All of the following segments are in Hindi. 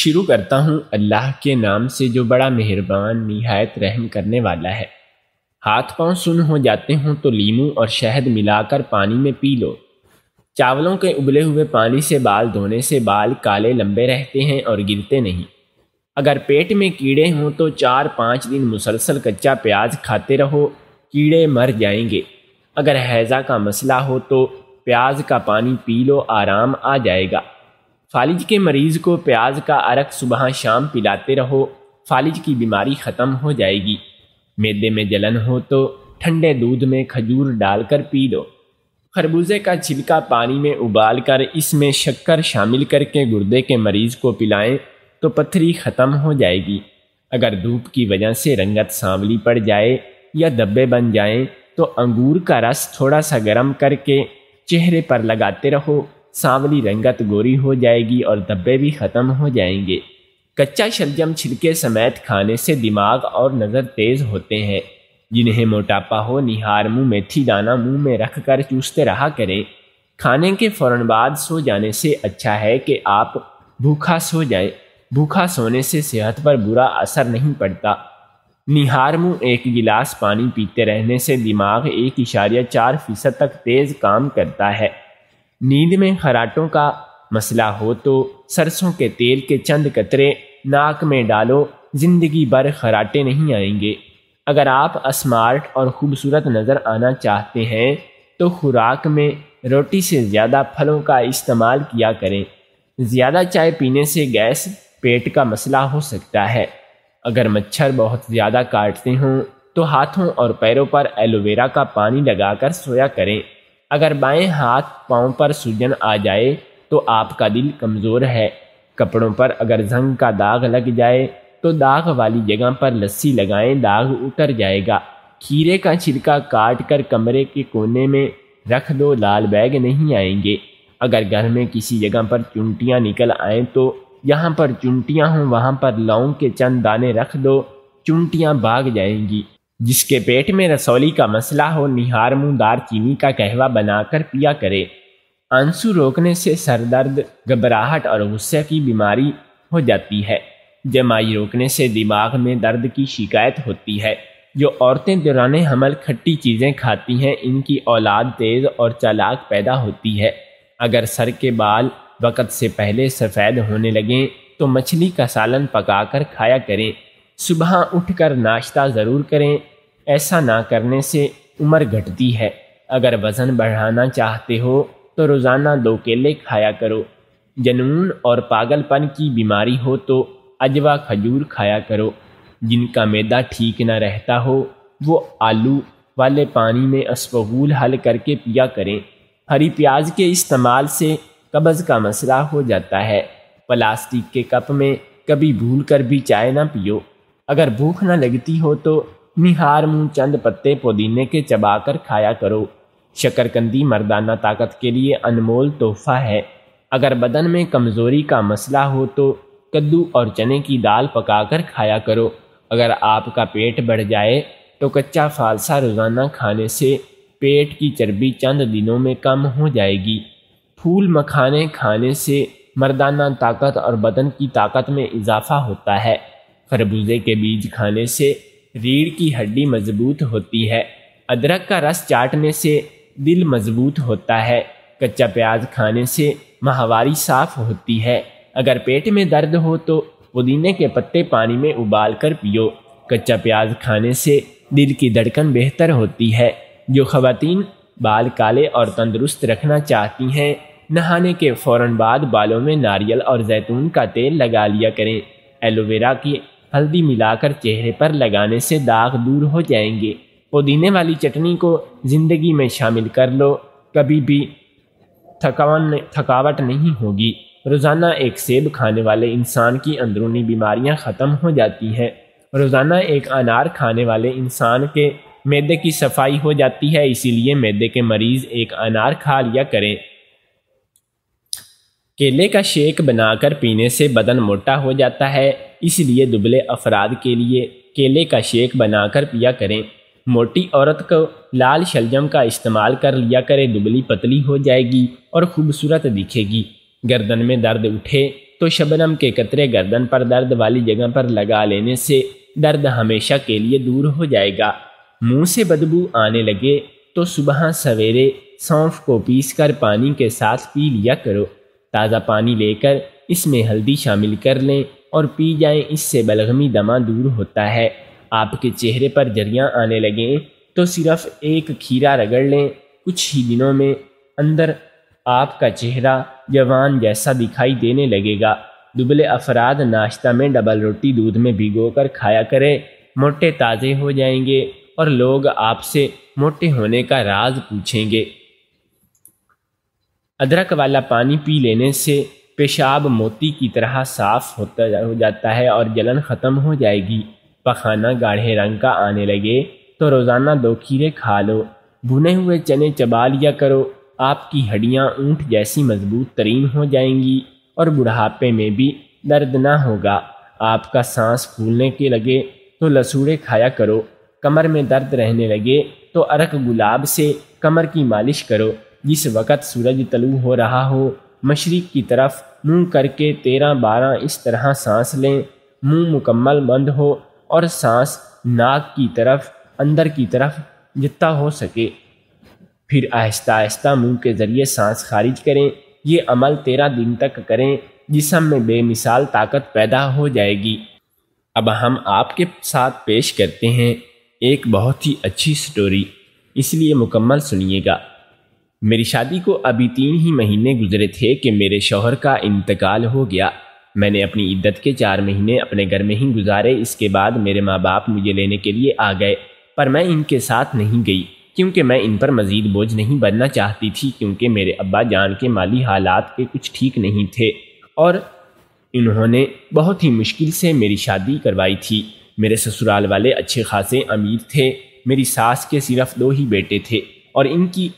शुरू करता हूँ अल्लाह के नाम से जो बड़ा मेहरबान निहायत रहम करने वाला है हाथ पांव सुन हो जाते हों तो लीमू और शहद मिलाकर पानी में पी लो चावलों के उबले हुए पानी से बाल धोने से बाल काले लंबे रहते हैं और गिरते नहीं अगर पेट में कीड़े हों तो चार पाँच दिन मुसलसल कच्चा प्याज खाते रहो कीड़े मर जाएंगे अगर हैज़ा का मसला हो तो प्याज का पानी पी लो आराम आ जाएगा फालिज के मरीज को प्याज का अरक सुबह शाम पिलाते रहो फालिज की बीमारी ख़त्म हो जाएगी मैदे में जलन हो तो ठंडे दूध में खजूर डालकर पी लो खरबूजे का छिलका पानी में उबाल कर इसमें शक्कर शामिल करके गुर्दे के मरीज को पिलाएं तो पथरी ख़त्म हो जाएगी अगर धूप की वजह से रंगत सांवली पड़ जाए या दब्बे बन जाएं तो अंगूर का रस थोड़ा सा गर्म करके चेहरे पर लगाते रहो सांवली रंगत गोरी हो जाएगी और धब्बे भी ख़त्म हो जाएंगे कच्चा शलजम छिलके समेत खाने से दिमाग और नज़र तेज़ होते हैं जिन्हें मोटापा हो निहार मुँह मेथी दाना मुँह में रख कर चूसते रहा करें खाने के फ़ौर बाद सो जाने से अच्छा है कि आप भूखा सो जाएं भूखा सोने से सेहत पर बुरा असर नहीं पड़ता निहार मुँह एक गिलास पानी पीते रहने से दिमाग एक इशारिया चार फीसद तक तेज़ काम करता है नींद में खराटों का मसला हो तो सरसों के तेल के चंद कतरे नाक में डालो ज़िंदगी भर खराटे नहीं आएंगे अगर आप स्मार्ट और ख़ूबसूरत नज़र आना चाहते हैं तो खुराक में रोटी से ज़्यादा फलों का इस्तेमाल किया करें ज़्यादा चाय पीने से गैस पेट का मसला हो सकता है अगर मच्छर बहुत ज़्यादा काटते हों तो हाथों और पैरों पर एलोवेरा का पानी लगाकर सोया करें अगर बाएं हाथ पाँव पर सूजन आ जाए तो आपका दिल कमज़ोर है कपड़ों पर अगर जंग का दाग लग जाए तो दाग वाली जगह पर लस्सी लगाएं दाग उतर जाएगा खीरे का छिलका काट कर कमरे के कोने में रख दो लाल बैग नहीं आएंगे अगर घर में किसी जगह पर चुनटियाँ निकल आएँ तो यहाँ पर चुनटियाँ हों वहाँ पर लौंग के चंद दाने रख दो चुनटियाँ भाग जाएंगी जिसके पेट में रसौली का मसला हो निहार मुंहदार चीनी का कहवा बनाकर पिया करे आंसू रोकने से सरदर्द घबराहट और गुस्से की बीमारी हो जाती है जमाई रोकने से दिमाग में दर्द की शिकायत होती है जो औरतें दौरान हमल खट्टी चीज़ें खाती हैं इनकी औलाद तेज़ और चालाक पैदा होती है अगर सर के बाल वक़्त से पहले सफ़ेद होने लगें तो मछली का सालन पकाकर खाया करें सुबह उठकर नाश्ता ज़रूर करें ऐसा ना करने से उम्र घटती है अगर वज़न बढ़ाना चाहते हो तो रोज़ाना दो केले खाया करो जनून और पागलपन की बीमारी हो तो अजवा खजूर खाया करो जिनका मैदा ठीक ना रहता हो वो आलू वाले पानी में असफगूल हल करके पिया करें हरी प्याज के इस्तेमाल से कब्ज़ का मसला हो जाता है प्लास्टिक के कप में कभी भूल कर भी चाय ना पियो अगर भूख न लगती हो तो निहार मुंह चंद पत्ते पुदीने के चबाकर खाया करो शक्करकंदी मर्दाना ताकत के लिए अनमोल तोहफा है अगर बदन में कमज़ोरी का मसला हो तो कद्दू और चने की दाल पकाकर खाया करो अगर आपका पेट बढ़ जाए तो कच्चा फालसा रोज़ाना खाने से पेट की चर्बी चंद दिनों में कम हो जाएगी फूल मखाने खाने से मर्दाना ताकत और बदन की ताकत में इजाफा होता है खरबूजे के बीज खाने से रीढ़ की हड्डी मजबूत होती है अदरक का रस चाटने से दिल मजबूत होता है कच्चा प्याज खाने से माहवारी साफ होती है अगर पेट में दर्द हो तो पुदीने के पत्ते पानी में उबाल कर पियो कच्चा प्याज खाने से दिल की धड़कन बेहतर होती है जो खवतिन बाल काले और तंदुरुस्त रखना चाहती हैं नहाने के फ़ौर बाद बालों में नारियल और जैतून का तेल लगा लिया करें एलोवेरा की हल्दी मिलाकर चेहरे पर लगाने से दाग दूर हो जाएंगे पुदीने वाली चटनी को ज़िंदगी में शामिल कर लो कभी भी थकान थकावट नहीं होगी रोज़ाना एक सेब खाने वाले इंसान की अंदरूनी बीमारियां ख़त्म हो जाती हैं रोज़ाना एक अनार खाने वाले इंसान के मैदे की सफाई हो जाती है इसीलिए मैदे के मरीज़ एक अनार खा लिया करें केले का शेक बनाकर पीने से बदन मोटा हो जाता है इसलिए दुबले अफराद के लिए केले का शेक बनाकर पिया करें मोटी औरत को लाल शलजम का इस्तेमाल कर लिया करें दुबली पतली हो जाएगी और खूबसूरत दिखेगी गर्दन में दर्द उठे तो शबनम के कतरे गर्दन पर दर्द वाली जगह पर लगा लेने से दर्द हमेशा के लिए दूर हो जाएगा मुंह से बदबू आने लगे तो सुबह सवेरे सौंफ को पीसकर पानी के साथ पी लिया करो ताज़ा पानी लेकर इसमें हल्दी शामिल कर लें और पी जाएं इससे बलगमी दमा दूर होता है आपके चेहरे पर जरियाँ आने लगें तो सिर्फ एक खीरा रगड़ लें कुछ ही दिनों में अंदर आपका चेहरा जवान जैसा दिखाई देने लगेगा दुबले अफराद नाश्ता में डबल रोटी दूध में भिगो कर खाया करें मोटे ताज़े हो जाएंगे और लोग आपसे मोटे होने का राज पूछेंगे अदरक वाला पानी पी लेने से पेशाब मोती की तरह साफ होता हो जाता है और जलन ख़त्म हो जाएगी पखाना गाढ़े रंग का आने लगे तो रोज़ाना दो खीरे खा लो भुने हुए चने चबा लिया करो आपकी हड्डियाँ ऊँट जैसी मजबूत तरीन हो जाएंगी और बुढ़ापे में भी दर्द ना होगा आपका सांस फूलने के लगे तो लसूड़े खाया करो कमर में दर्द रहने लगे तो अरक गुलाब से कमर की मालिश करो जिस वक़्त सूरज तलु हो रहा हो मशरक़ की तरफ मुंह करके तेरह बारह इस तरह सांस लें मुंह मुकम्मल बंद हो और सांस नाक की तरफ अंदर की तरफ जितना हो सके फिर आहिस्ता आहिस्ता मुंह के ज़रिए सांस खारिज करें ये अमल तेरह दिन तक करें जिसम में बेमिसाल ताकत पैदा हो जाएगी अब हम आपके साथ पेश करते हैं एक बहुत ही अच्छी स्टोरी इसलिए मुकम्मल सुनिएगा मेरी शादी को अभी तीन ही महीने गुजरे थे कि मेरे शोहर का इंतकाल हो गया मैंने अपनी इद्दत के चार महीने अपने घर में ही गुजारे इसके बाद मेरे माँ बाप मुझे लेने के लिए आ गए पर मैं इनके साथ नहीं गई क्योंकि मैं इन पर मज़ीद बोझ नहीं बनना चाहती थी क्योंकि मेरे अब्बा जान के माली हालात के कुछ ठीक नहीं थे और इन्होंने बहुत ही मुश्किल से मेरी शादी करवाई थी मेरे ससुराल वाले अच्छे खासे अमीर थे मेरी सास के सिर्फ दो ही बेटे थे और इनकी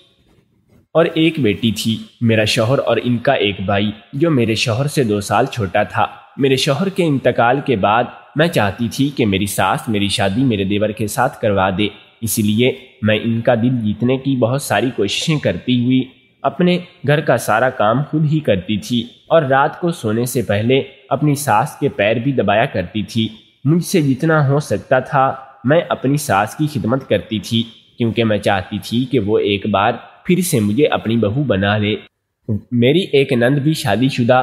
और एक बेटी थी मेरा शोहर और इनका एक भाई जो मेरे शोहर से दो साल छोटा था मेरे शोहर के इंतकाल के बाद मैं चाहती थी कि मेरी सास मेरी शादी मेरे देवर के साथ करवा दे इसलिए मैं इनका दिल जीतने की बहुत सारी कोशिशें करती हुई अपने घर का सारा काम खुद ही करती थी और रात को सोने से पहले अपनी सास के पैर भी दबाया करती थी मुझसे जितना हो सकता था मैं अपनी सास की खिदमत करती थी क्योंकि मैं चाहती थी कि वो एक बार फिर से मुझे अपनी बहू बना ले मेरी एक नंद भी शादीशुदा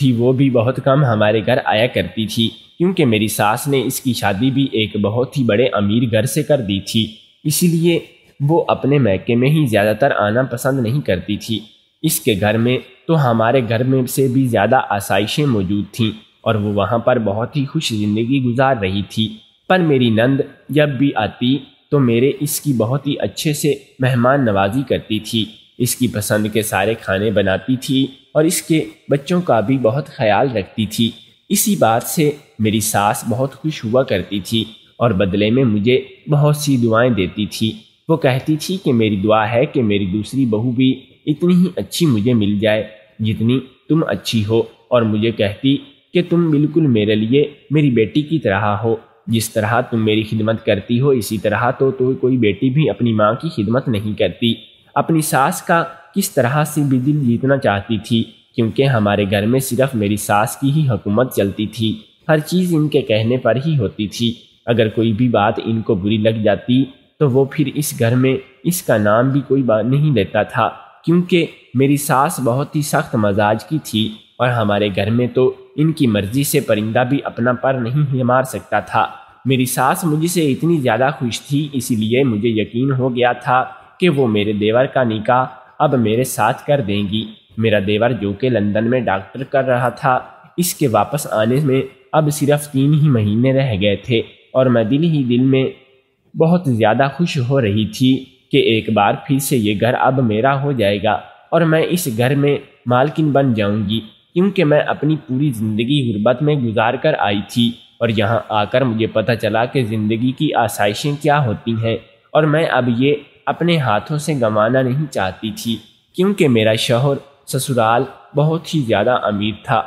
थी वो भी बहुत कम हमारे घर आया करती थी क्योंकि मेरी सास ने इसकी शादी भी एक बहुत ही बड़े अमीर घर से कर दी थी इसलिए वो अपने मैके में ही ज़्यादातर आना पसंद नहीं करती थी इसके घर में तो हमारे घर में से भी ज़्यादा आसाइशें मौजूद थीं और वो वहाँ पर बहुत ही खुश ज़िंदगी गुजार रही थी पर मेरी नंद जब भी आती तो मेरे इसकी बहुत ही अच्छे से मेहमान नवाजी करती थी इसकी पसंद के सारे खाने बनाती थी और इसके बच्चों का भी बहुत ख्याल रखती थी इसी बात से मेरी सास बहुत खुश हुआ करती थी और बदले में मुझे बहुत सी दुआएं देती थी वो कहती थी कि मेरी दुआ है कि मेरी दूसरी बहू भी इतनी ही अच्छी मुझे मिल जाए जितनी तुम अच्छी हो और मुझे कहती कि तुम बिल्कुल मेरे लिए मेरी बेटी की तरह हो जिस तरह तुम मेरी खिदमत करती हो इसी तरह तो तुम कोई बेटी भी अपनी माँ की खिदमत नहीं करती अपनी सास का किस तरह से भी दिल जीतना चाहती थी क्योंकि हमारे घर में सिर्फ मेरी सास की ही हुकूमत चलती थी हर चीज़ इनके कहने पर ही होती थी अगर कोई भी बात इनको बुरी लग जाती तो वो फिर इस घर में इसका नाम भी कोई बात नहीं लेता था क्योंकि मेरी सास बहुत ही सख्त मजाज की थी और हमारे घर में तो इनकी मर्जी से परिंदा भी अपना पर नहीं मार सकता था मेरी सास मुझे से इतनी ज़्यादा खुश थी इसीलिए मुझे यकीन हो गया था कि वो मेरे देवर का निका अब मेरे साथ कर देंगी मेरा देवर जो कि लंदन में डॉक्टर कर रहा था इसके वापस आने में अब सिर्फ तीन ही महीने रह गए थे और मैं दिल ही दिल में बहुत ज़्यादा खुश हो रही थी कि एक बार फिर से ये घर अब मेरा हो जाएगा और मैं इस घर में मालकिन बन जाऊंगी क्योंकि मैं अपनी पूरी ज़िंदगी गुर्बत में गुजार कर आई थी और यहाँ आकर मुझे पता चला कि ज़िंदगी की आसाइशें क्या होती हैं और मैं अब ये अपने हाथों से गंवाना नहीं चाहती थी क्योंकि मेरा शोहर ससुराल बहुत ही ज़्यादा अमीर था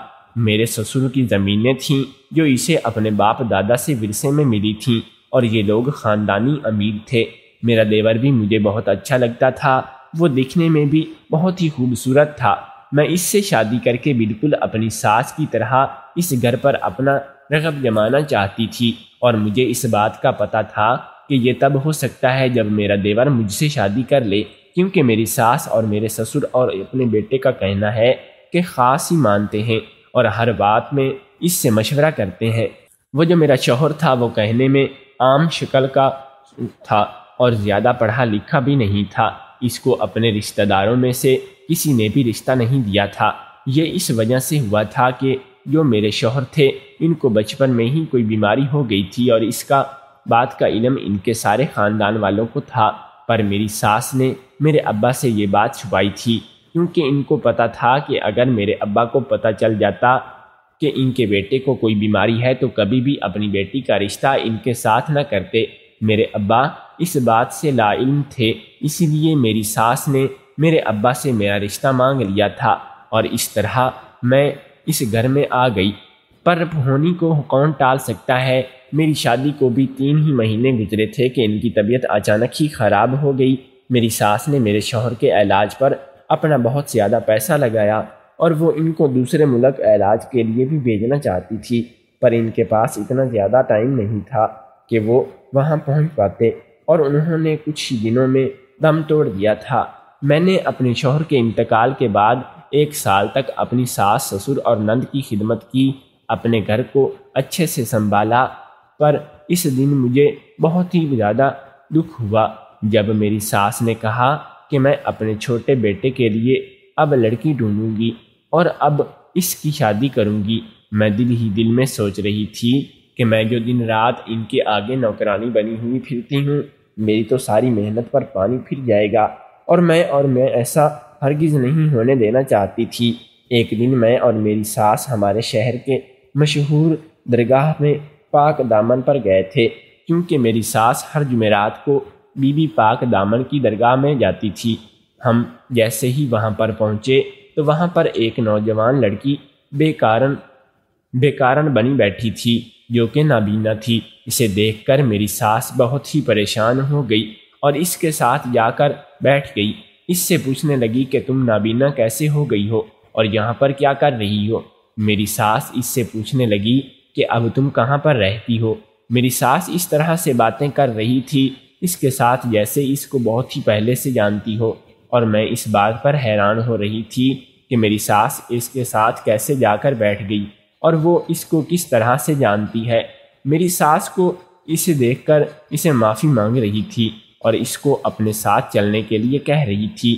मेरे ससुर की ज़मीनें थीं जो इसे अपने बाप दादा से विरसे में मिली थीं और ये लोग ख़ानदानी अमीर थे मेरा देवर भी मुझे बहुत अच्छा लगता था वो दिखने में भी बहुत ही खूबसूरत था मैं इससे शादी करके बिल्कुल अपनी सास की तरह इस घर पर अपना रगब जमाना चाहती थी और मुझे इस बात का पता था कि यह तब हो सकता है जब मेरा देवर मुझसे शादी कर ले क्योंकि मेरी सास और मेरे ससुर और अपने बेटे का कहना है कि ख़ास ही मानते हैं और हर बात में इससे मशवरा करते हैं वो जो मेरा शोहर था वो कहने में आम शक्ल का था और ज़्यादा पढ़ा लिखा भी नहीं था इसको अपने रिश्तेदारों में से किसी ने भी रिश्ता नहीं दिया था ये इस वजह से हुआ था कि जो मेरे शोहर थे इनको बचपन में ही कोई बीमारी हो गई थी और इसका बात का इलम इनके सारे ख़ानदान वालों को था पर मेरी सास ने मेरे अब्बा से ये बात छुपाई थी क्योंकि इनको पता था कि अगर मेरे अब्बा को पता चल जाता कि इनके बेटे को कोई बीमारी है तो कभी भी अपनी बेटी का रिश्ता इनके साथ ना करते मेरे अब्बा इस बात से लाइम थे इसीलिए मेरी सास ने मेरे अब्बा से मेरा रिश्ता मांग लिया था और इस तरह मैं इस घर में आ गई पर होनी को कौन टाल सकता है मेरी शादी को भी तीन ही महीने गुजरे थे कि इनकी तबीयत अचानक ही ख़राब हो गई मेरी सास ने मेरे शोहर के इलाज पर अपना बहुत ज़्यादा पैसा लगाया और वो इनको दूसरे मुल्क इलाज के लिए भी भेजना चाहती थी पर इनके पास इतना ज़्यादा टाइम नहीं था कि वो वहाँ पहुँच पाते और उन्होंने कुछ ही दिनों में दम तोड़ दिया था मैंने अपने शोहर के इंतकाल के बाद एक साल तक अपनी सास ससुर और नंद की खिदमत की अपने घर को अच्छे से संभाला पर इस दिन मुझे बहुत ही ज़्यादा दुख हुआ जब मेरी सास ने कहा कि मैं अपने छोटे बेटे के लिए अब लड़की ढूंढूंगी और अब इसकी शादी करूंगी मैं दिल ही दिल में सोच रही थी कि मैं जो दिन रात इनके आगे नौकरानी बनी हुई फिरती हूँ मेरी तो सारी मेहनत पर पानी फिर जाएगा और मैं और मैं ऐसा हरगिज़ नहीं होने देना चाहती थी एक दिन मैं और मेरी सास हमारे शहर के मशहूर दरगाह में पाक दामन पर गए थे क्योंकि मेरी सास हर जुमेरात को बीबी पाक दामन की दरगाह में जाती थी हम जैसे ही वहाँ पर पहुँचे तो वहाँ पर एक नौजवान लड़की बेकारण बेकारण बनी बैठी थी जो कि नाबीना थी इसे देखकर मेरी सास बहुत ही परेशान हो गई और इसके साथ जाकर बैठ गई इससे पूछने लगी कि तुम नाबीना कैसे हो गई हो और यहाँ पर क्या कर रही हो मेरी सास इससे पूछने लगी कि अब तुम कहाँ पर रहती हो मेरी सास इस तरह से बातें कर रही थी इसके साथ जैसे इसको बहुत ही पहले से जानती हो और मैं इस बात पर हैरान हो रही थी कि मेरी सास इसके साथ कैसे जाकर बैठ गई और वो इसको किस तरह से जानती है मेरी सास को इसे देखकर इसे माफ़ी मांग रही थी और इसको अपने साथ चलने के लिए कह रही थी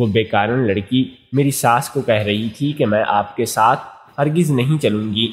वो बेकारण लड़की मेरी सास को कह रही थी कि मैं आपके साथ हरगिज़ नहीं चलूँगी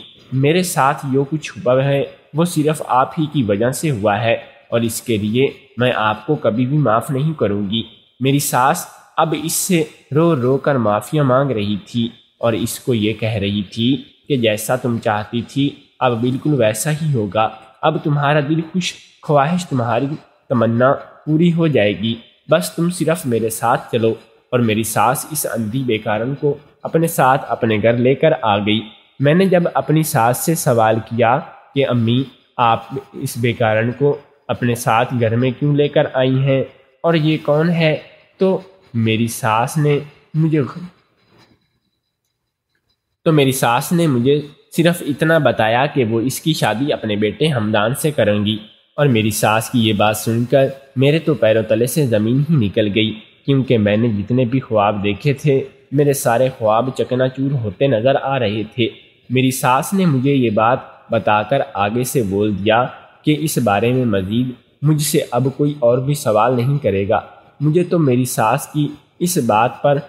मेरे साथ यो कुछ हुआ है वो सिर्फ़ आप ही की वजह से हुआ है और इसके लिए मैं आपको कभी भी माफ़ नहीं करूँगी मेरी सास अब इससे रो रो कर माफ़िया मांग रही थी और इसको ये कह रही थी कि जैसा तुम चाहती थी अब बिल्कुल वैसा ही होगा अब तुम्हारा दिल खुश ख्वाहिश तुम्हारी तमन्ना पूरी हो जाएगी बस तुम सिर्फ मेरे साथ चलो और मेरी सास इस अंधी बेकारन को अपने साथ अपने घर लेकर आ गई मैंने जब अपनी सास से सवाल किया कि अम्मी आप इस बेकारन को अपने साथ घर में क्यों लेकर आई हैं और ये कौन है तो मेरी सास ने मुझे तो मेरी सास ने मुझे सिर्फ इतना बताया कि वो इसकी शादी अपने बेटे हमदान से करेंगी और मेरी सास की ये बात सुनकर मेरे तो पैरों तले से ज़मीन ही निकल गई क्योंकि मैंने जितने भी ख्वाब देखे थे मेरे सारे ख्वाब चकनाचूर होते नज़र आ रहे थे मेरी सास ने मुझे ये बात बताकर आगे से बोल दिया कि इस बारे में मज़ीद मुझसे अब कोई और भी सवाल नहीं करेगा मुझे तो मेरी सास की इस बात पर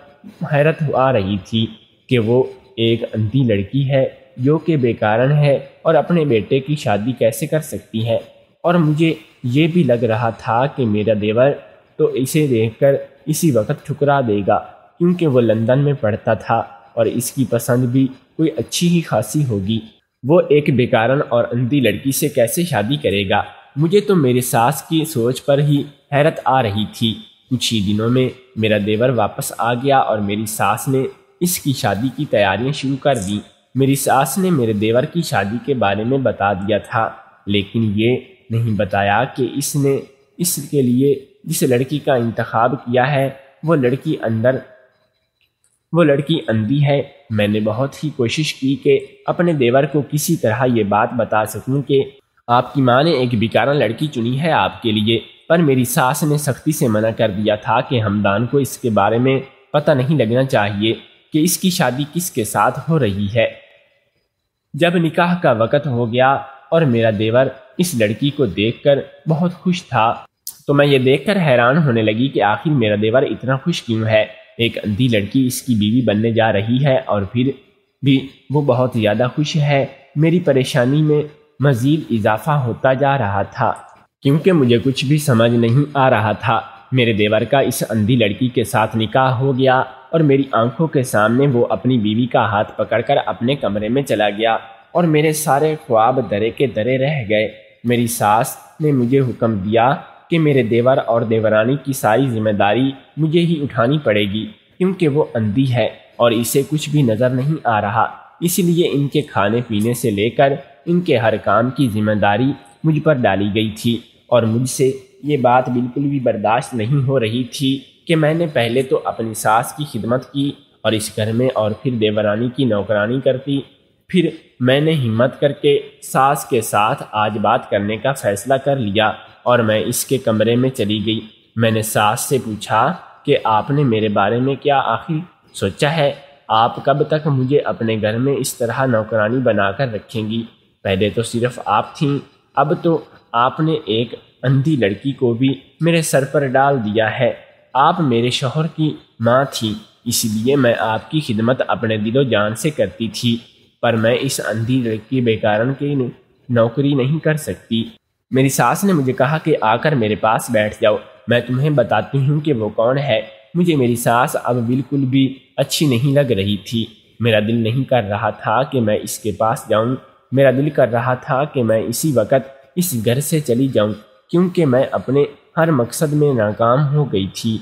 हैरत आ रही थी कि वो एक अंधी लड़की है जो कि बेकारण है और अपने बेटे की शादी कैसे कर सकती है और मुझे ये भी लग रहा था कि मेरा देवर तो इसे देखकर इसी वक्त ठुकरा देगा क्योंकि वो लंदन में पढ़ता था और इसकी पसंद भी कोई अच्छी ही खासी होगी वो एक बेकारण और अंधी लड़की से कैसे शादी करेगा मुझे तो मेरे सास की सोच पर ही हैरत आ रही थी कुछ ही दिनों में मेरा देवर वापस आ गया और मेरी सास ने इसकी शादी की तैयारियां शुरू कर दी मेरी सास ने मेरे देवर की शादी के बारे में बता दिया था लेकिन ये नहीं बताया कि इसने इसके लिए जिस लड़की का इंतखब किया है वो लड़की अंदर वो लड़की अंधी है मैंने बहुत ही कोशिश की कि अपने देवर को किसी तरह ये बात बता सकूं कि आपकी माँ ने एक बेकारा लड़की चुनी है आपके लिए पर मेरी सास ने सख्ती से मना कर दिया था कि हमदान को इसके बारे में पता नहीं लगना चाहिए कि इसकी शादी किसके साथ हो रही है जब निकाह का वक़्त हो गया और मेरा देवर इस लड़की को देखकर बहुत खुश था तो मैं ये देखकर हैरान होने लगी कि आखिर मेरा देवर इतना खुश क्यों है एक अंधी लड़की इसकी बीवी बनने जा रही है और फिर भी वो बहुत ज़्यादा खुश है मेरी परेशानी में मज़ीद इजाफा होता जा रहा था क्योंकि मुझे कुछ भी समझ नहीं आ रहा था मेरे देवर का इस अंधी लड़की के साथ निकाह हो गया और मेरी आंखों के सामने वो अपनी बीवी का हाथ पकड़कर अपने कमरे में चला गया और मेरे सारे ख्वाब दरे के दरे रह गए मेरी सास ने मुझे हुक्म दिया कि मेरे देवर और देवरानी की सारी जिम्मेदारी मुझे ही उठानी पड़ेगी क्योंकि वो अंधी है और इसे कुछ भी नज़र नहीं आ रहा इसलिए इनके खाने पीने से लेकर इनके हर काम की जिम्मेदारी मुझ पर डाली गई थी और मुझसे ये बात बिल्कुल भी बर्दाश्त नहीं हो रही थी कि मैंने पहले तो अपनी सास की खिदमत की और इस घर में और फिर देवरानी की नौकरानी करती फिर मैंने हिम्मत करके सास के साथ आज बात करने का फैसला कर लिया और मैं इसके कमरे में चली गई मैंने सास से पूछा कि आपने मेरे बारे में क्या आखिर सोचा है आप कब तक मुझे अपने घर में इस तरह नौकरानी बनाकर रखेंगी पहले तो सिर्फ आप थीं अब तो आपने एक अंधी लड़की को भी मेरे सर पर डाल दिया है आप मेरे शोहर की माँ थी इसलिए मैं आपकी खिदमत अपने दिलो जान से करती थी पर मैं इस अंधी लड़की बेकारन की नौकरी नहीं कर सकती मेरी सास ने मुझे कहा कि आकर मेरे पास बैठ जाओ मैं तुम्हें बताती हूँ कि वो कौन है मुझे मेरी सास अब बिल्कुल भी अच्छी नहीं लग रही थी मेरा दिल नहीं कर रहा था कि मैं इसके पास जाऊँ मेरा दिल कर रहा था कि मैं इसी वक्त इस घर से चली जाऊँ क्योंकि मैं अपने हर मकसद में नाकाम हो गई थी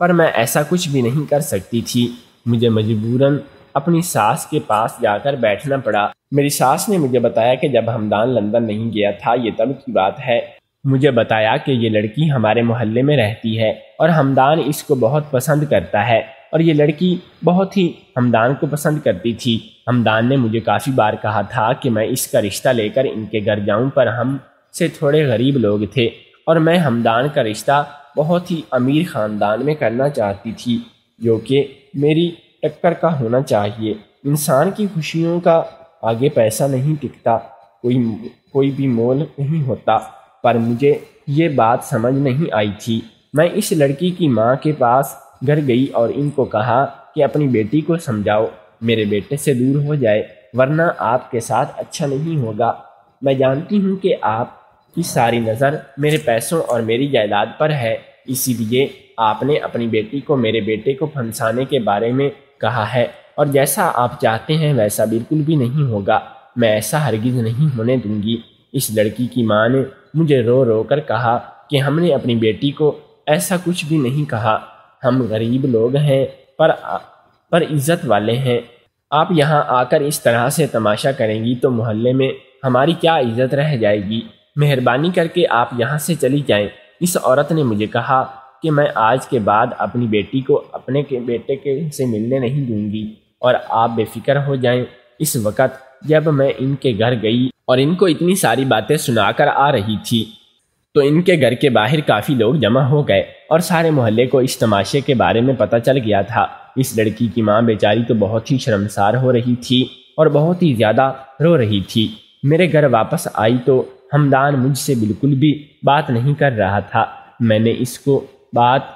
पर मैं ऐसा कुछ भी नहीं कर सकती थी मुझे मजबूरन अपनी सास के पास जाकर बैठना पड़ा मेरी सास ने मुझे बताया कि जब हमदान लंदन नहीं गया था ये तब की बात है मुझे बताया कि ये लड़की हमारे मोहल्ले में रहती है और हमदान इसको बहुत पसंद करता है और ये लड़की बहुत ही हमदान को पसंद करती थी हमदान ने मुझे काफ़ी बार कहा था कि मैं इसका रिश्ता लेकर इनके घर जाऊं पर हम से थोड़े गरीब लोग थे और मैं हमदान का रिश्ता बहुत ही अमीर ख़ानदान में करना चाहती थी जो कि मेरी टक्कर का होना चाहिए इंसान की खुशियों का आगे पैसा नहीं टिकता कोई कोई भी मोल नहीं होता पर मुझे ये बात समझ नहीं आई थी मैं इस लड़की की माँ के पास घर गई और इनको कहा कि अपनी बेटी को समझाओ मेरे बेटे से दूर हो जाए वरना आपके साथ अच्छा नहीं होगा मैं जानती हूँ कि आप की सारी नज़र मेरे पैसों और मेरी जायदाद पर है इसीलिए आपने अपनी बेटी को मेरे बेटे को फंसाने के बारे में कहा है और जैसा आप चाहते हैं वैसा बिल्कुल भी नहीं होगा मैं ऐसा हरगिज नहीं होने दूंगी इस लड़की की माँ ने मुझे रो रो कर कहा कि हमने अपनी बेटी को ऐसा कुछ भी नहीं कहा हम गरीब लोग हैं पर पर इज्जत वाले हैं आप यहाँ आकर इस तरह से तमाशा करेंगी तो मोहल्ले में हमारी क्या इज्जत रह जाएगी मेहरबानी करके आप यहाँ से चली जाएं इस औरत ने मुझे कहा कि मैं आज के बाद अपनी बेटी को अपने के बेटे के से मिलने नहीं दूंगी और आप बेफिक्र हो जाएं इस वक्त जब मैं इनके घर गई और इनको इतनी सारी बातें सुनाकर आ रही थी तो इनके घर के बाहर काफ़ी लोग जमा हो गए और सारे मोहल्ले को इस तमाशे के बारे में पता चल गया था इस लड़की की माँ बेचारी तो बहुत ही शर्मसार हो रही थी और बहुत ही ज़्यादा रो रही थी मेरे घर वापस आई तो हमदान मुझसे बिल्कुल भी बात नहीं कर रहा था मैंने इसको बात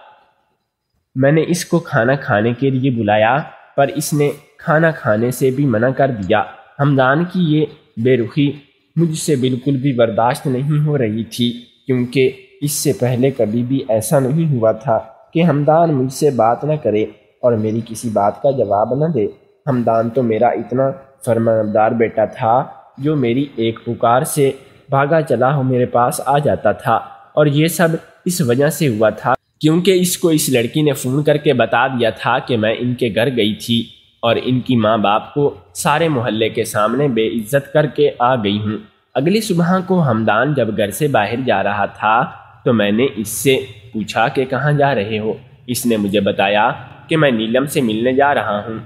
मैंने इसको खाना खाने के लिए बुलाया पर इसने खाना खाने से भी मना कर दिया हमदान की ये बेरुखी मुझसे बिल्कुल भी बर्दाश्त नहीं हो रही थी क्योंकि इससे पहले कभी भी ऐसा नहीं हुआ था कि हमदान मुझसे बात न करे और मेरी किसी बात का जवाब न दे हमदान तो मेरा इतना फरमानदार बेटा था जो मेरी एक पुकार से भागा चला हो मेरे पास आ जाता था और ये सब इस वजह से हुआ था क्योंकि इसको इस लड़की ने फ़ोन करके बता दिया था कि मैं इनके घर गई थी और इनकी माँ बाप को सारे मोहल्ले के सामने बेइज्जत करके आ गई हूँ अगली सुबह को हमदान जब घर से बाहर जा रहा था तो मैंने इससे पूछा कि कहाँ जा रहे हो इसने मुझे बताया कि मैं नीलम से मिलने जा रहा हूँ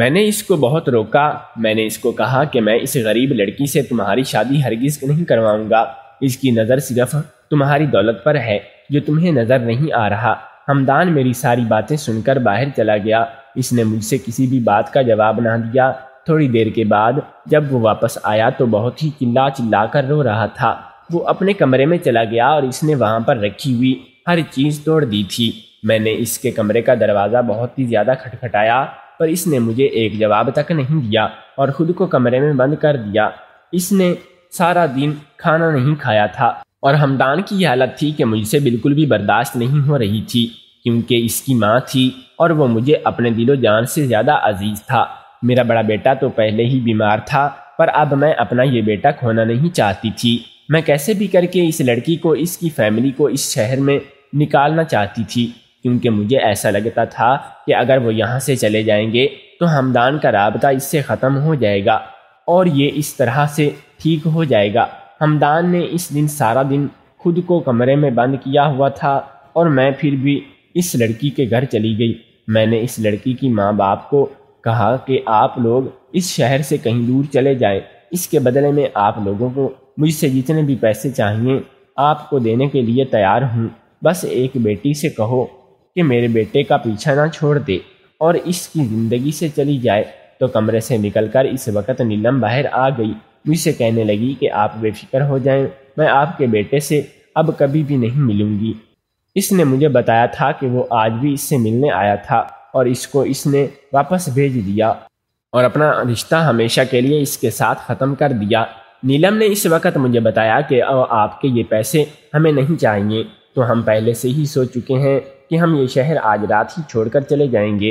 मैंने इसको बहुत रोका मैंने इसको कहा कि मैं इस गरीब लड़की से तुम्हारी शादी हरगिज नहीं करवाऊंगा इसकी नज़र सिर्फ तुम्हारी दौलत पर है जो तुम्हें नज़र नहीं आ रहा हमदान मेरी सारी बातें सुनकर बाहर चला गया इसने मुझसे किसी भी बात का जवाब ना दिया थोड़ी देर के बाद जब वो वापस आया तो बहुत ही चिल्ला चिल्ला कर रो रहा था वो अपने कमरे में चला गया और इसने वहाँ पर रखी हुई हर चीज़ तोड़ दी थी मैंने इसके कमरे का दरवाज़ा बहुत ही ज़्यादा खटखटाया पर इसने मुझे एक जवाब तक नहीं दिया और खुद को कमरे में बंद कर दिया इसने सारा दिन खाना नहीं खाया था और हमदान की हालत थी कि मुझसे बिल्कुल भी बर्दाश्त नहीं हो रही थी क्योंकि इसकी माँ थी और वो मुझे अपने दिलो जान से ज़्यादा अजीज़ था मेरा बड़ा बेटा तो पहले ही बीमार था पर अब मैं अपना ये बेटा खोना नहीं चाहती थी मैं कैसे भी करके इस लड़की को इसकी फैमिली को इस शहर में निकालना चाहती थी क्योंकि मुझे ऐसा लगता था कि अगर वो यहाँ से चले जाएंगे तो हमदान का रबता इससे ख़त्म हो जाएगा और ये इस तरह से ठीक हो जाएगा हमदान ने इस दिन सारा दिन खुद को कमरे में बंद किया हुआ था और मैं फिर भी इस लड़की के घर चली गई मैंने इस लड़की की माँ बाप को कहा कि आप लोग इस शहर से कहीं दूर चले जाएं इसके बदले में आप लोगों को मुझसे जितने भी पैसे चाहिए आपको देने के लिए तैयार हूँ बस एक बेटी से कहो कि मेरे बेटे का पीछा ना छोड़ दे और इसकी ज़िंदगी से चली जाए तो कमरे से निकलकर इस वक्त नीलम बाहर आ गई मुझसे कहने लगी कि आप बेफिक्र हो जाएं मैं आपके बेटे से अब कभी भी नहीं मिलूंगी इसने मुझे बताया था कि वो आज भी इससे मिलने आया था और इसको इसने वापस भेज दिया और अपना रिश्ता हमेशा के लिए इसके साथ ख़त्म कर दिया नीलम ने इस वक्त मुझे बताया कि अब आपके ये पैसे हमें नहीं चाहिए तो हम पहले से ही सोच चुके हैं कि हम ये शहर आज रात ही छोड़कर चले जाएंगे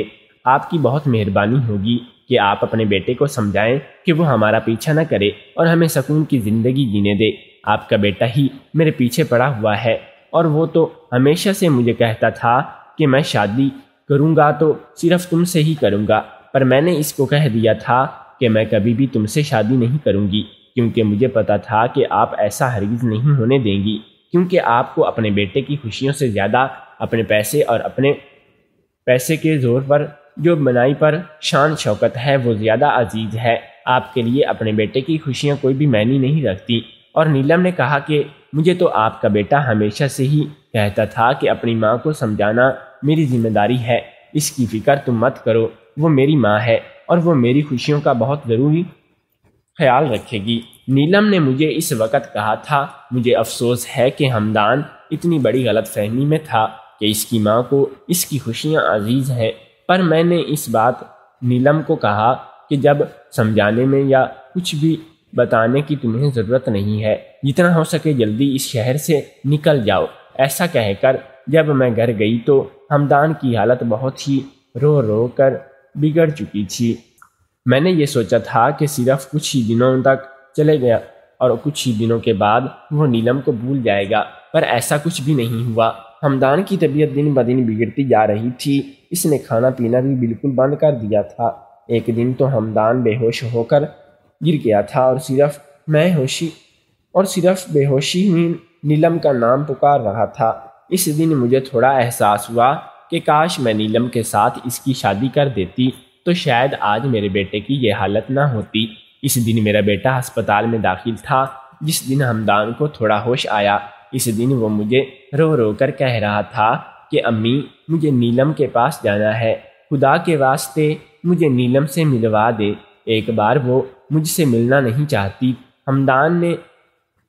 आपकी बहुत मेहरबानी होगी कि आप अपने बेटे को समझाएं कि वो हमारा पीछा न करे और हमें सकून की ज़िंदगी जीने दे आपका बेटा ही मेरे पीछे पड़ा हुआ है और वो तो हमेशा से मुझे कहता था कि मैं शादी करूँगा तो सिर्फ तुमसे ही करूँगा पर मैंने इसको कह दिया था कि मैं कभी भी तुमसे शादी नहीं करूँगी क्योंकि मुझे पता था कि आप ऐसा हरगिज़ नहीं होने देंगी क्योंकि आपको अपने बेटे की खुशियों से ज़्यादा अपने पैसे और अपने पैसे के जोर पर जो मनाई पर शान शौकत है वो ज़्यादा अजीज़ है आपके लिए अपने बेटे की खुशियाँ कोई भी मैनी नहीं रखती और नीलम ने कहा कि मुझे तो आपका बेटा हमेशा से ही कहता था कि अपनी माँ को समझाना मेरी जिम्मेदारी है इसकी फिक्र तुम मत करो वो मेरी माँ है और वो मेरी खुशियों का बहुत ज़रूरी ख्याल रखेगी नीलम ने मुझे इस वक्त कहा था मुझे अफसोस है कि हमदान इतनी बड़ी गलत फहमी में था कि इसकी माँ को इसकी खुशियाँ अजीज हैं पर मैंने इस बात नीलम को कहा कि जब समझाने में या कुछ भी बताने की तुम्हें ज़रूरत नहीं है जितना हो सके जल्दी इस शहर से निकल जाओ ऐसा कहकर जब मैं घर गई तो हमदान की हालत बहुत ही रो रो कर बिगड़ चुकी थी मैंने ये सोचा था कि सिर्फ कुछ ही दिनों तक चले गया और कुछ ही दिनों के बाद वो नीलम को भूल जाएगा पर ऐसा कुछ भी नहीं हुआ हमदान की तबीयत दिन ब दिन बिगड़ती जा रही थी इसने खाना पीना भी बिल्कुल बंद कर दिया था एक दिन तो हमदान बेहोश होकर गिर गया था और सिर्फ मैं होशी और सिर्फ बेहोशी ही नीलम का नाम पुकार रहा था इस दिन मुझे थोड़ा एहसास हुआ कि काश मैं नीलम के साथ इसकी शादी कर देती तो शायद आज मेरे बेटे की यह हालत ना होती इस दिन मेरा बेटा अस्पताल में दाखिल था जिस दिन हमदान को थोड़ा होश आया इस दिन वो मुझे रो रो कर कह रहा था कि अम्मी मुझे नीलम के पास जाना है खुदा के वास्ते मुझे नीलम से मिलवा दे एक बार वो मुझसे मिलना नहीं चाहती हमदान ने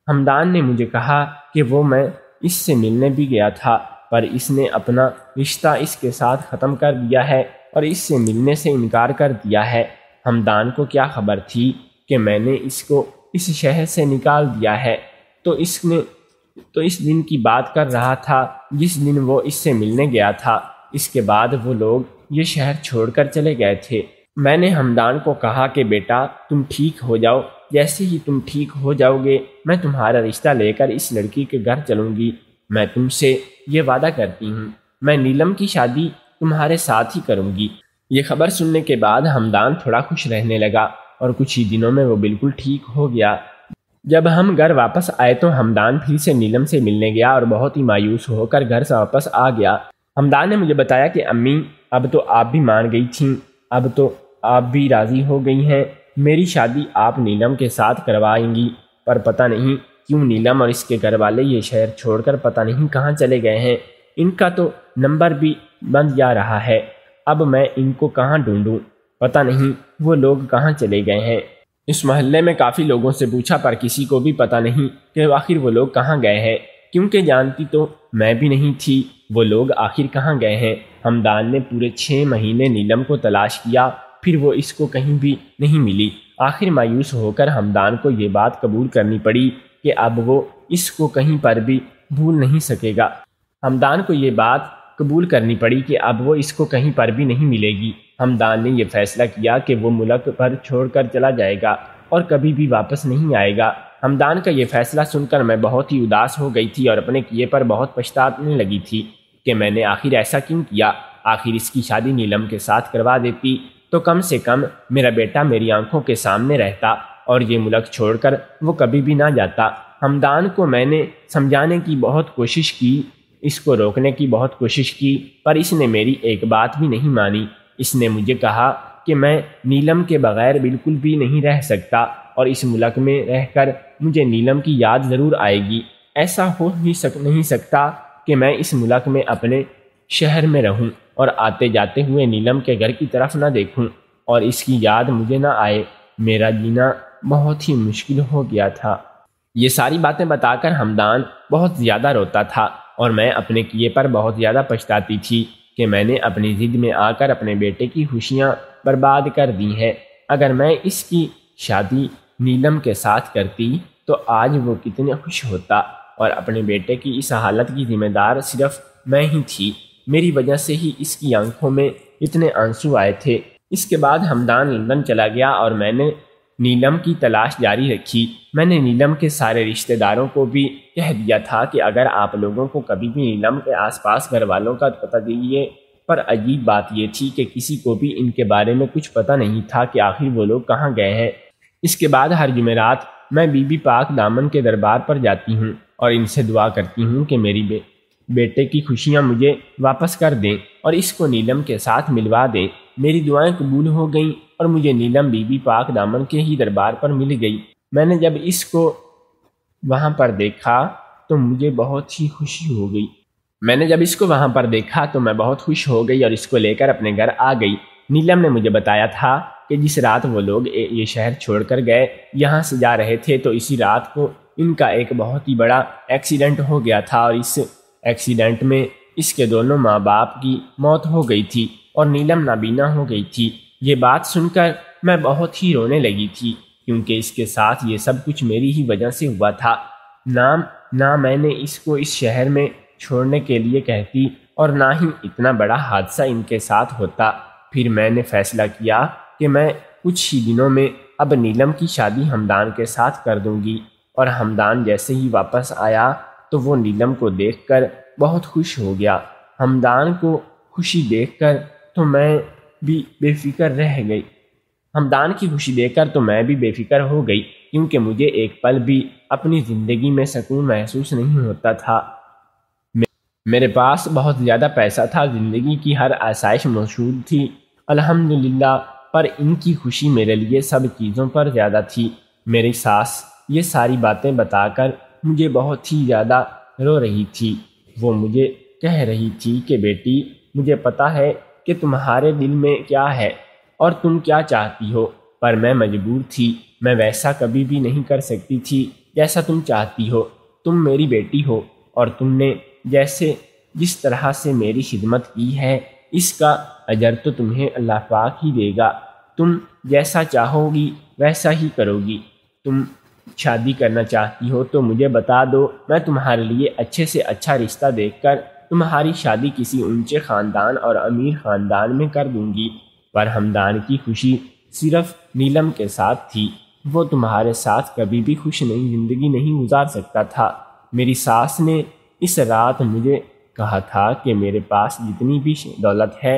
हमदान ने मुझे कहा कि वो मैं इससे मिलने भी गया था पर इसने अपना रिश्ता इसके साथ ख़त्म कर दिया है और इससे मिलने से इनकार कर दिया है हमदान को क्या खबर थी कि मैंने इसको इस शहर से निकाल दिया है तो इसने तो इस दिन की बात कर रहा था जिस दिन वो इससे मिलने गया था इसके बाद वो लोग ये शहर छोड़कर चले गए थे मैंने हमदान को कहा कि बेटा तुम ठीक हो जाओ जैसे ही तुम ठीक हो जाओगे मैं तुम्हारा रिश्ता लेकर इस लड़की के घर चलूँगी मैं तुमसे ये वादा करती हूँ मैं नीलम की शादी तुम्हारे साथ ही करूँगी ये खबर सुनने के बाद हमदान थोड़ा खुश रहने लगा और कुछ ही दिनों में वो बिल्कुल ठीक हो गया जब हम घर वापस आए तो हमदान फिर से नीलम से मिलने गया और बहुत ही मायूस होकर घर से वापस आ गया हमदान ने मुझे बताया कि अम्मी अब तो आप भी मान गई थीं अब तो आप भी राज़ी हो गई हैं मेरी शादी आप नीलम के साथ करवाएंगी पर पता नहीं क्यों नीलम और इसके घर वाले ये शहर छोड़कर पता नहीं कहाँ चले गए हैं इनका तो नंबर भी बंद जा रहा है अब मैं इनको कहाँ ढूंढूं पता नहीं वो लोग कहाँ चले गए हैं इस महल्ले में काफ़ी लोगों से पूछा पर किसी को भी पता नहीं कि आखिर वो लोग कहाँ गए हैं क्योंकि जानती तो मैं भी नहीं थी वो लोग आखिर कहाँ गए हैं हमदान ने पूरे छः महीने नीलम को तलाश किया फिर वो इसको कहीं भी नहीं मिली आखिर मायूस होकर हमदान को ये बात कबूल करनी पड़ी कि अब वो इसको कहीं पर भी भूल नहीं सकेगा हमदान को ये बात कबूल करनी पड़ी कि अब वो इसको कहीं पर भी नहीं मिलेगी हमदान ने यह फैसला किया कि वो मुल्क पर छोड़कर चला जाएगा और कभी भी वापस नहीं आएगा हमदान का यह फैसला सुनकर मैं बहुत ही उदास हो गई थी और अपने किए पर बहुत पछताने लगी थी कि मैंने आखिर ऐसा क्यों किया आखिर इसकी शादी नीलम के साथ करवा देती तो कम से कम मेरा बेटा मेरी आंखों के सामने रहता और ये मुल्क छोड़कर वो कभी भी ना जाता हमदान को मैंने समझाने की बहुत कोशिश की इसको रोकने की बहुत कोशिश की पर इसने मेरी एक बात भी नहीं मानी इसने मुझे कहा कि मैं नीलम के बगैर बिल्कुल भी नहीं रह सकता और इस मुल्क में रहकर मुझे नीलम की याद ज़रूर आएगी ऐसा हो ही सक नहीं सकता कि मैं इस मुल्क में अपने शहर में रहूं और आते जाते हुए नीलम के घर की तरफ ना देखूं और इसकी याद मुझे ना आए मेरा जीना बहुत ही मुश्किल हो गया था ये सारी बातें बताकर हमदान बहुत ज़्यादा रोता था और मैं अपने किए पर बहुत ज़्यादा पछताती थी कि मैंने अपनी ज़िद में आकर अपने बेटे की खुशियाँ बर्बाद कर दी हैं अगर मैं इसकी शादी नीलम के साथ करती तो आज वो कितने खुश होता और अपने बेटे की इस हालत की जिम्मेदार सिर्फ मैं ही थी मेरी वजह से ही इसकी आंखों में इतने आंसू आए थे इसके बाद हमदान लंदन चला गया और मैंने नीलम की तलाश जारी रखी मैंने नीलम के सारे रिश्तेदारों को भी कह दिया था कि अगर आप लोगों को कभी भी नीलम के आसपास घर वालों का पता दीजिए पर अजीब बात यह थी कि किसी को भी इनके बारे में कुछ पता नहीं था कि आखिर वो लोग कहाँ गए हैं इसके बाद हर जुमेरात मैं बीबी पाक दामन के दरबार पर जाती हूँ और इनसे दुआ करती हूँ कि मेरी बे बेटे की खुशियाँ मुझे वापस कर दें और इसको नीलम के साथ मिलवा दें मेरी दुआएं कबूल हो गईं और मुझे नीलम बीबी पाक दामन के ही दरबार पर मिल गई मैंने जब इसको वहाँ पर देखा तो मुझे बहुत ही खुशी हो गई मैंने जब इसको वहाँ पर देखा तो मैं बहुत खुश हो गई और इसको लेकर अपने घर आ गई नीलम ने मुझे बताया था कि जिस रात वो लोग ये शहर छोड़कर गए यहाँ से जा रहे थे तो इसी रात को इनका एक बहुत ही बड़ा एक्सीडेंट हो गया था और इस एक्सीडेंट में इसके दोनों माँ बाप की मौत हो गई थी और नीलम नाबीना हो गई थी ये बात सुनकर मैं बहुत ही रोने लगी थी क्योंकि इसके साथ ये सब कुछ मेरी ही वजह से हुआ था नाम ना मैंने इसको इस शहर में छोड़ने के लिए कहती और ना ही इतना बड़ा हादसा इनके साथ होता फिर मैंने फैसला किया कि मैं कुछ ही दिनों में अब नीलम की शादी हमदान के साथ कर दूंगी और हमदान जैसे ही वापस आया तो वो नीलम को देखकर बहुत खुश हो गया हमदान को खुशी देखकर तो मैं भी बेफिक्र रह गई हमदान की खुशी देकर तो मैं भी बेफिक्र हो गई क्योंकि मुझे एक पल भी अपनी ज़िंदगी में सुकून महसूस नहीं होता था मेरे पास बहुत ज़्यादा पैसा था ज़िंदगी की हर आसाइश मौजूद थी अल्हम्दुलिल्लाह पर इनकी खुशी मेरे लिए सब चीज़ों पर ज़्यादा थी मेरी सास ये सारी बातें बताकर मुझे बहुत ही ज़्यादा रो रही थी वो मुझे कह रही थी कि बेटी मुझे पता है कि तुम्हारे दिल में क्या है और तुम क्या चाहती हो पर मैं मजबूर थी मैं वैसा कभी भी नहीं कर सकती थी जैसा तुम चाहती हो तुम मेरी बेटी हो और तुमने जैसे जिस तरह से मेरी खिदमत की है इसका अजर तो तुम्हें अल्लाह पाक ही देगा तुम जैसा चाहोगी वैसा ही करोगी तुम शादी करना चाहती हो तो मुझे बता दो मैं तुम्हारे लिए अच्छे से अच्छा रिश्ता देखकर तुम्हारी शादी किसी ऊंचे खानदान और अमीर खानदान में कर दूंगी पर हमदान की खुशी सिर्फ नीलम के साथ थी वो तुम्हारे साथ कभी भी खुश नहीं जिंदगी नहीं गुजार सकता था मेरी सास ने इस रात मुझे कहा था कि मेरे पास जितनी भी दौलत है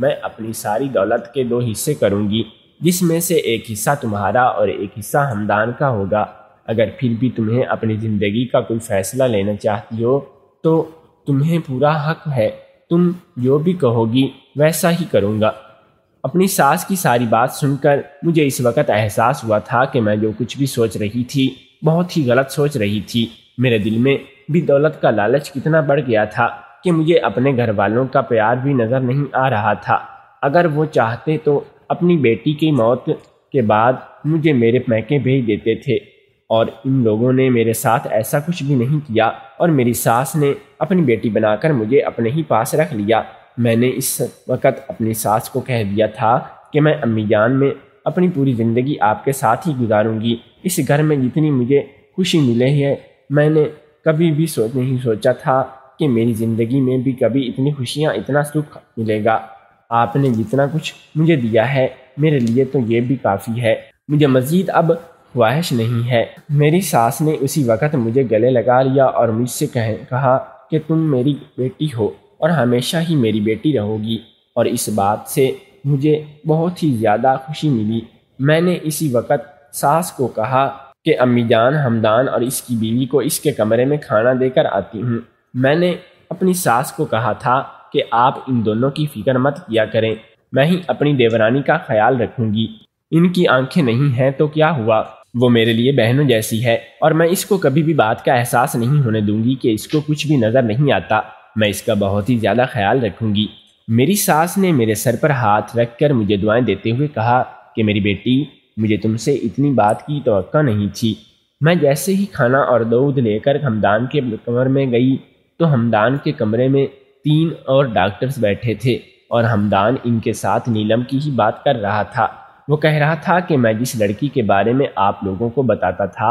मैं अपनी सारी दौलत के दो हिस्से करूंगी जिसमें से एक हिस्सा तुम्हारा और एक हिस्सा हमदान का होगा अगर फिर भी तुम्हें अपनी ज़िंदगी का कोई फैसला लेना चाहती हो तो तुम्हें पूरा हक है तुम जो भी कहोगी वैसा ही करूँगा अपनी सास की सारी बात सुनकर मुझे इस वक्त एहसास हुआ था कि मैं जो कुछ भी सोच रही थी बहुत ही गलत सोच रही थी मेरे दिल में भी दौलत का लालच कितना बढ़ गया था कि मुझे अपने घर वालों का प्यार भी नज़र नहीं आ रहा था अगर वो चाहते तो अपनी बेटी की मौत के बाद मुझे मेरे पैके भेज देते थे और इन लोगों ने मेरे साथ ऐसा कुछ भी नहीं किया और मेरी सास ने अपनी बेटी बनाकर मुझे अपने ही पास रख लिया मैंने इस वक्त अपनी सास को कह दिया था कि मैं अम्मी जान में अपनी पूरी ज़िंदगी आपके साथ ही गुजारूंगी इस घर में जितनी मुझे खुशी मिली है मैंने कभी भी सोच नहीं सोचा था कि मेरी ज़िंदगी में भी कभी इतनी खुशियाँ इतना सुख मिलेगा आपने जितना कुछ मुझे दिया है मेरे लिए तो ये भी काफ़ी है मुझे मज़ीद अब ख्वाहिश नहीं है मेरी सास ने उसी वक़्त मुझे गले लगा लिया और मुझसे कह कहा कि तुम मेरी बेटी हो और हमेशा ही मेरी बेटी रहोगी और इस बात से मुझे बहुत ही ज़्यादा खुशी मिली मैंने इसी वक़्त सास को कहा कि अम्मी जान हमदान और इसकी बीवी को इसके कमरे में खाना देकर आती हूँ मैंने अपनी सास को कहा था कि आप इन दोनों की फ़िक्र मत किया करें मैं ही अपनी देवरानी का ख्याल रखूँगी इनकी आंखें नहीं हैं तो क्या हुआ वो मेरे लिए बहनों जैसी है और मैं इसको कभी भी बात का एहसास नहीं होने दूंगी कि इसको कुछ भी नज़र नहीं आता मैं इसका बहुत ही ज़्यादा ख्याल रखूंगी मेरी सास ने मेरे सर पर हाथ रख कर मुझे दुआएं देते हुए कहा कि मेरी बेटी मुझे तुमसे इतनी बात की तो नहीं थी मैं जैसे ही खाना और दूध लेकर हमदान के कमर में गई तो हमदान के कमरे में तीन और डॉक्टर्स बैठे थे और हमदान इनके साथ नीलम की ही बात कर रहा था वो कह रहा था कि मैं जिस लड़की के बारे में आप लोगों को बताता था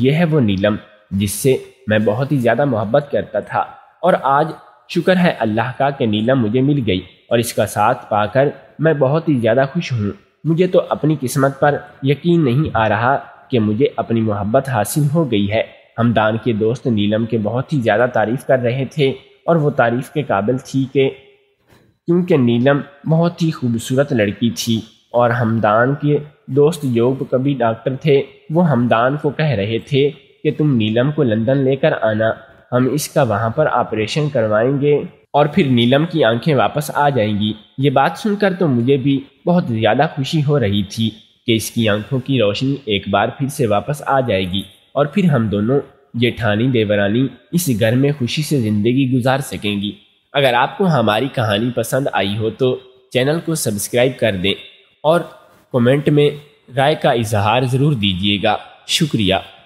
यह है वो नीलम जिससे मैं बहुत ही ज़्यादा मोहब्बत करता था और आज शुक्र है अल्लाह का कि नीलम मुझे मिल गई और इसका साथ पाकर मैं बहुत ही ज़्यादा खुश हूँ मुझे तो अपनी किस्मत पर यकीन नहीं आ रहा कि मुझे अपनी मोहब्बत हासिल हो गई है हमदान के दोस्त नीलम के बहुत ही ज़्यादा तारीफ़ कर रहे थे और वो तारीफ़ के काबिल थी कि क्योंकि नीलम बहुत ही खूबसूरत लड़की थी और हमदान के दोस्त योग कभी डॉक्टर थे वो हमदान को कह रहे थे कि तुम नीलम को लंदन लेकर आना हम इसका वहाँ पर ऑपरेशन करवाएंगे और फिर नीलम की आंखें वापस आ जाएंगी ये बात सुनकर तो मुझे भी बहुत ज़्यादा खुशी हो रही थी कि इसकी आंखों की रोशनी एक बार फिर से वापस आ जाएगी और फिर हम दोनों जेठानी देवरानी इस घर में खुशी से ज़िंदगी गुजार सकेंगी अगर आपको हमारी कहानी पसंद आई हो तो चैनल को सब्सक्राइब कर दें और कमेंट में राय का इजहार ज़रूर दीजिएगा शुक्रिया